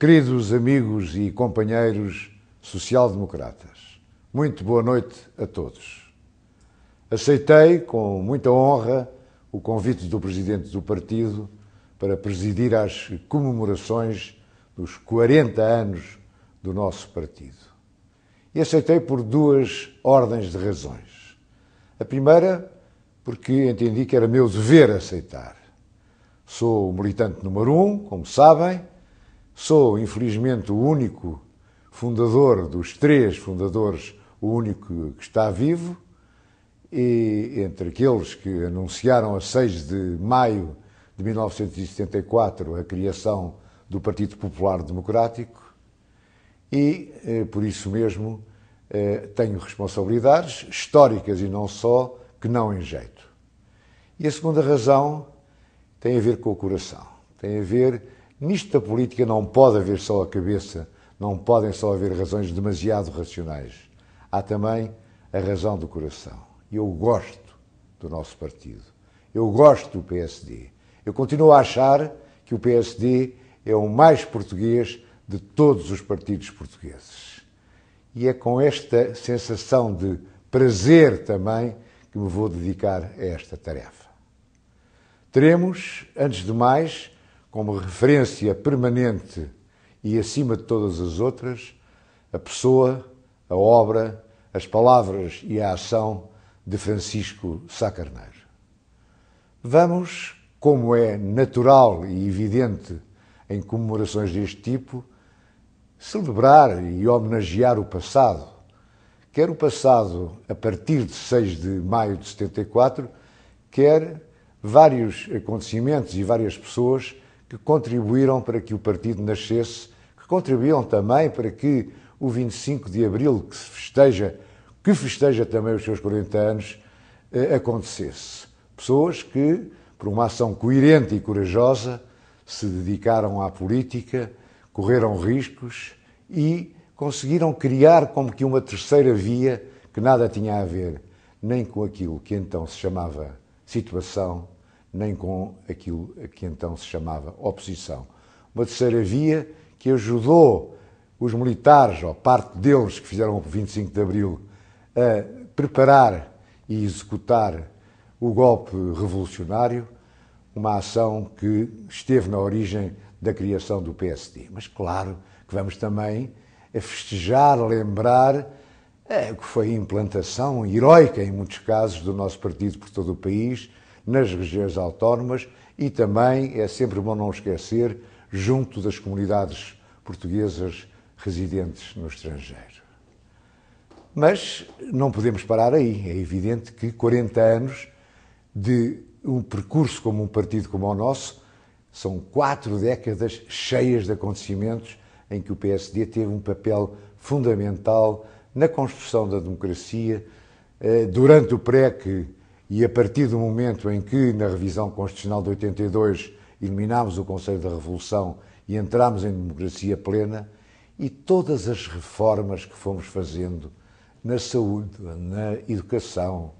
Queridos amigos e companheiros social-democratas, muito boa noite a todos. Aceitei com muita honra o convite do presidente do partido para presidir as comemorações dos 40 anos do nosso partido. E aceitei por duas ordens de razões. A primeira, porque entendi que era meu dever aceitar. Sou o militante número um, como sabem Sou, infelizmente, o único fundador, dos três fundadores, o único que está vivo, e entre aqueles que anunciaram a 6 de maio de 1974 a criação do Partido Popular Democrático, e eh, por isso mesmo eh, tenho responsabilidades históricas e não só, que não enjeito. E a segunda razão tem a ver com o coração, tem a ver Nisto da política não pode haver só a cabeça, não podem só haver razões demasiado racionais. Há também a razão do coração. Eu gosto do nosso partido. Eu gosto do PSD. Eu continuo a achar que o PSD é o mais português de todos os partidos portugueses. E é com esta sensação de prazer também que me vou dedicar a esta tarefa. Teremos, antes de mais, como referência permanente e acima de todas as outras, a pessoa, a obra, as palavras e a ação de Francisco Sá Carneiro. Vamos, como é natural e evidente em comemorações deste tipo, celebrar e homenagear o passado, quer o passado a partir de 6 de maio de 74, quer vários acontecimentos e várias pessoas que contribuíram para que o partido nascesse, que contribuíram também para que o 25 de Abril, que festeja, que festeja também os seus 40 anos, eh, acontecesse. Pessoas que, por uma ação coerente e corajosa, se dedicaram à política, correram riscos e conseguiram criar como que uma terceira via que nada tinha a ver nem com aquilo que então se chamava situação nem com aquilo que então se chamava oposição. Uma terceira via que ajudou os militares, ou parte deles que fizeram o 25 de Abril, a preparar e executar o golpe revolucionário, uma ação que esteve na origem da criação do PSD. Mas claro que vamos também a festejar, a lembrar é, que foi a implantação heroica, em muitos casos, do nosso partido por todo o país, nas regiões autónomas e também, é sempre bom não esquecer, junto das comunidades portuguesas residentes no estrangeiro. Mas não podemos parar aí. É evidente que 40 anos de um percurso como um partido como o nosso são quatro décadas cheias de acontecimentos em que o PSD teve um papel fundamental na construção da democracia. Eh, durante o pré-que e a partir do momento em que, na revisão constitucional de 82, eliminámos o Conselho da Revolução e entramos em democracia plena, e todas as reformas que fomos fazendo na saúde, na educação,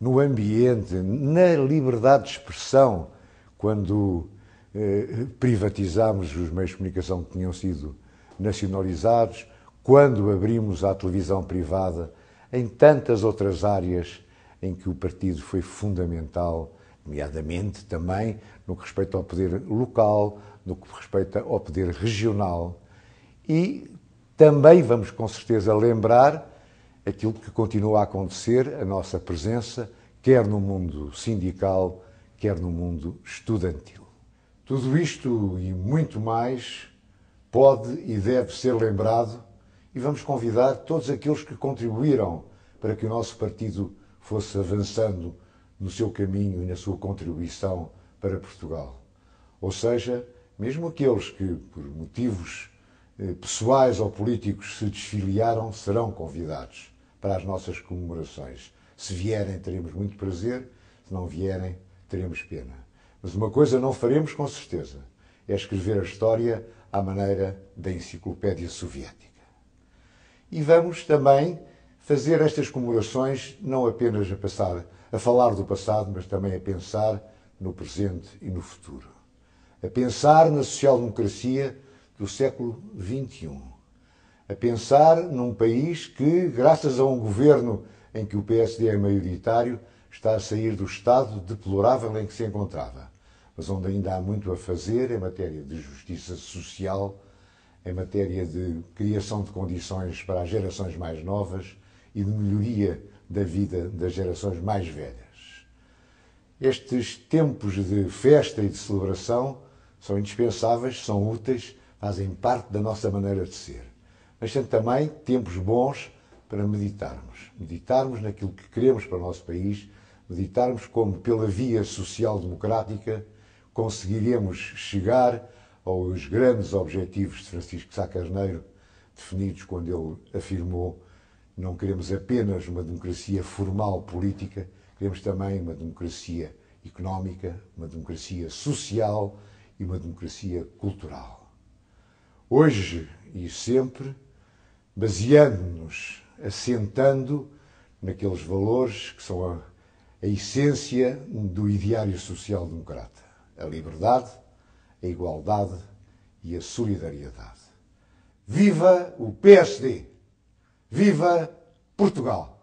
no ambiente, na liberdade de expressão, quando eh, privatizámos os meios de comunicação que tinham sido nacionalizados, quando abrimos a televisão privada, em tantas outras áreas em que o partido foi fundamental, nomeadamente também no que respeita ao poder local, no que respeita ao poder regional. E também vamos com certeza lembrar aquilo que continua a acontecer, a nossa presença, quer no mundo sindical, quer no mundo estudantil. Tudo isto e muito mais pode e deve ser lembrado e vamos convidar todos aqueles que contribuíram para que o nosso partido fosse avançando no seu caminho e na sua contribuição para Portugal. Ou seja, mesmo aqueles que, por motivos eh, pessoais ou políticos, se desfiliaram, serão convidados para as nossas comemorações. Se vierem, teremos muito prazer, se não vierem, teremos pena. Mas uma coisa não faremos com certeza: é escrever a história à maneira da enciclopédia soviética. E vamos também fazer estas comemorações não apenas a passar, a falar do passado, mas também a pensar no presente e no futuro. A pensar na social-democracia do século XXI. A pensar num país que, graças a um governo em que o PSD é maioritário, está a sair do estado deplorável em que se encontrava, mas onde ainda há muito a fazer em matéria de justiça social, em matéria de criação de condições para as gerações mais novas, e de melhoria da vida das gerações mais velhas. Estes tempos de festa e de celebração são indispensáveis, são úteis, fazem parte da nossa maneira de ser. Mas são também tempos bons para meditarmos. Meditarmos naquilo que queremos para o nosso país, meditarmos como, pela via social-democrática, conseguiremos chegar aos grandes objetivos de Francisco Sá Carneiro, definidos quando ele afirmou não queremos apenas uma democracia formal política, queremos também uma democracia económica, uma democracia social e uma democracia cultural. Hoje e sempre, baseando-nos, assentando naqueles valores que são a, a essência do ideário social-democrata: a liberdade, a igualdade e a solidariedade. Viva o PSD! Viva Portugal!